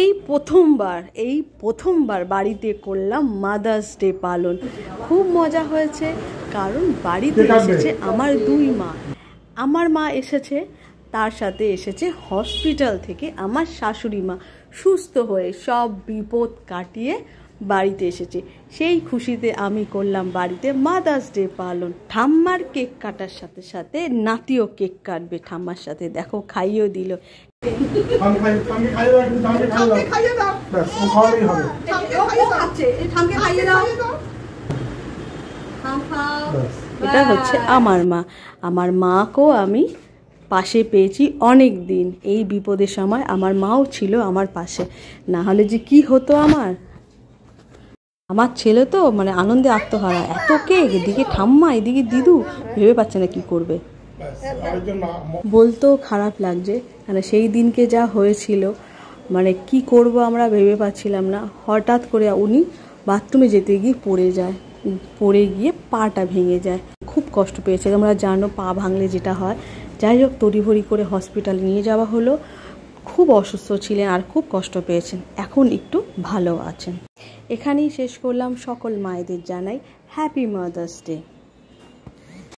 এই প্রথমবার এই প্রথমবার বাড়িতে করলাম মাদার্স ডে পালন খুব মজা হয়েছে কারণ বাড়িতে এসেছে আমার দুই মা আমার মা এসেছে তার সাথে এসেছে হসপিটাল থেকে আমার শাশুড়ি মা সুস্থ হয়ে সব বিপদ কাটিয়ে বাড়িতে এসেছে সেই খুশিতে আমি করলাম বাড়িতে মাদার্স ডে পালন ঠাম্মার কেক কাটার সাথে সাথে নাতিও কেক কাটবে ঠাম্মার সাথে দেখো খাইও দিল এটা হচ্ছে আমার মা আমার মাকেও আমি পাশে পেয়েছি অনেক দিন এই বিপদের সময় আমার মাও ছিল আমার পাশে না হলে যে কি হতো আমার আমার ছেলে তো মানে আনন্দে আত্মহারা এত কেক এদিকে ঠাম্মা এদিকে দিদু ভেবে পাচ্ছে না কি করবে বলতো খারাপ লাগছে মানে সেই দিনকে যা হয়েছিল মানে কি করব আমরা ভেবে পাচ্ছিলাম না হঠাৎ করে উনি বাথরুমে যেতে গিয়ে পড়ে যায় পড়ে গিয়ে পাটা ভেঙে যায় খুব কষ্ট পেয়েছে আমরা জানো পা ভাঙলে যেটা হয় যাই হোক তড়িভড়ি করে হসপিটাল নিয়ে যাওয়া হলো খুব অসুস্থ ছিলেন আর খুব কষ্ট পেয়েছেন এখন একটু ভালো আছেন এখানেই শেষ করলাম সকল মায়েদের জানাই হ্যাপি মাদার্স ডে